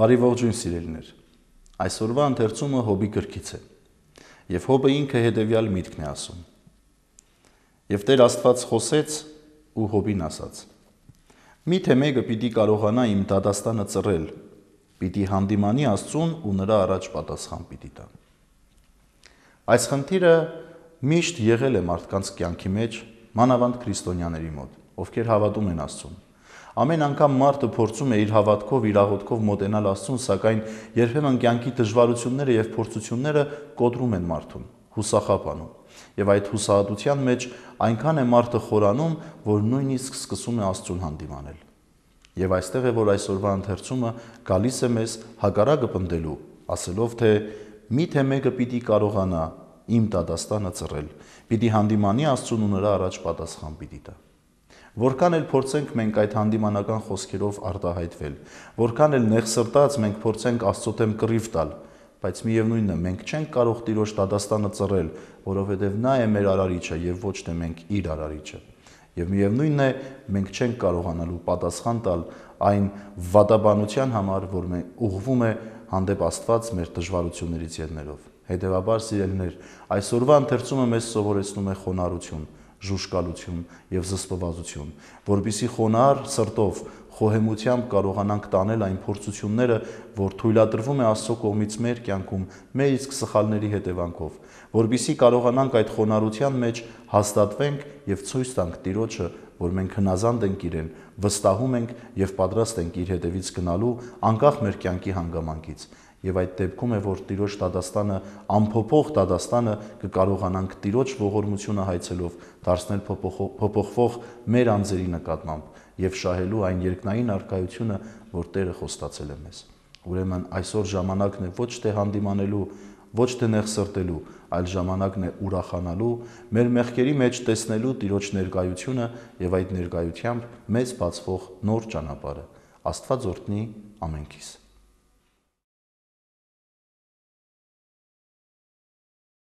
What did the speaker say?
Բարի ողջույն սիրելիներ։ Այսօրվա ընթերցումը հոբի գրքից է։ Եվ հոբը ինքը հետևյալ միտքն է ասում։ Եվ Տեր Աստված խոսեց ու հոբին ասաց. Միթե մեկը պիտի կարողանա իմ դադաստանը ծռել, պիտի հանդիմանի Աստծուն ու նրա առաջ պատասխան պիտի տա։ Այս խնդիրը միշտ եղել է մարդկանց կյանքի մեջ, մանավանդ քրիստոնյաների մոտ, ովքեր հավատում են Աստծուն Ամեն անգամ մարդը փորձում է իր հավատքով, իր աղոթքով մոտենալ Աստծուն, սակայն երբեմն կյանքի դժվարությունները եւ փորձությունները կոտրում են մարդուն, հուսախապանում։ Եվ այդ հուսահատության մեջ այնքան է մարդը խորանում, որ նույնիսկ սկսում է Աստծուն հանդիմանել։ Եվ այստեղ է որ այսօրվա ընթերցումը գալիս է մեզ հակարակը պնդելու, ասելով թե միթե մեկը պիտի կարողանա իմ տադաստանը ծռել։ Պիտի հանդիմանի Աստծուն ու նրա առաջ պատասխան պիտի տա։ Որքան էլ փորձենք մենք այդ հանդիմանական խոսքերով արտահայտվել, որքան էլ նեղսրտած մենք փորձենք Աստծոթեմ կռիվ տալ, բայց միևնույնն է, մենք չենք կարող Տիրոջ դադաստանը ծռել, որովհետև նա է մեր արարիչը եւ ոչ թե մենք իր արարիչը։ Եվ միևնույնն է, մենք չենք կարողանալու պատասխան տալ այն վատաբանության համար, որ մենք ուղվում է հանդեպ Աստված մեր դժվարություններից ելնելով։ Հետևաբար, սիրելիներ, այսօրվա ընթերցումը մեզ սովորեցնում է խոնարհություն, ժուշկալություն եւ զսպվածություն, որբիսի խոնար սրտով խոհեմությամբ կարողանանք տանել այն փորձությունները, որ թույլատրվում է Աստծո կողմից մեր կյանքում, մեր իսկ սխալների հետևանքով, որբիսի կարողանանք այդ խոնարհության մեջ հաստատվենք եւ ցույց տանք Տիրոջը, որ մենք հնազանդ ենք իրեն, վստահում ենք եւ պատրաստ ենք իր հետևից գնալու անկախ մեր կյանքի հանգամանքից։ Եվ այդ դեպքում է, որ Տիրոջ Դադաստանը, ամփոփող Դադաստանը կկարողանանք Տիրոջ ողորմությունը հայցելով դարձնել փոփոխվող մեր անձերի նկատմամբ եւ շահելու այն երկնային արկայությունը, որ Տերը խոստացել է մեզ։ Ուրեմն այսօր ժամանակն է ոչ թե հանդիմանելու ոչ թե նեղսրտելու, այլ ժամանակն է ուրախանալու, մեր մեղքերի մեջ տեսնելու Տիրոջ ներկայությունը եւ այդ ներկայությամբ մեզ բացվող նոր ճանապարհը։ Աստված օրհնի ամենքիս։